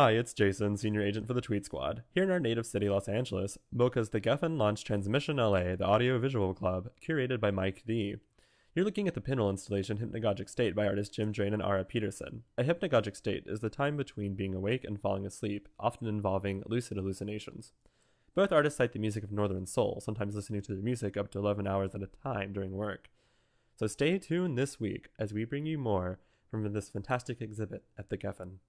Hi, it's Jason, senior agent for the Tweet Squad. Here in our native city, Los Angeles, Mocha's The Geffen launched Transmission LA, the audiovisual club, curated by Mike D. You're looking at the pinwheel installation Hypnagogic State by artists Jim Drain and Ara Peterson. A hypnagogic state is the time between being awake and falling asleep, often involving lucid hallucinations. Both artists cite the music of Northern Soul, sometimes listening to the music up to 11 hours at a time during work. So stay tuned this week as we bring you more from this fantastic exhibit at the Geffen.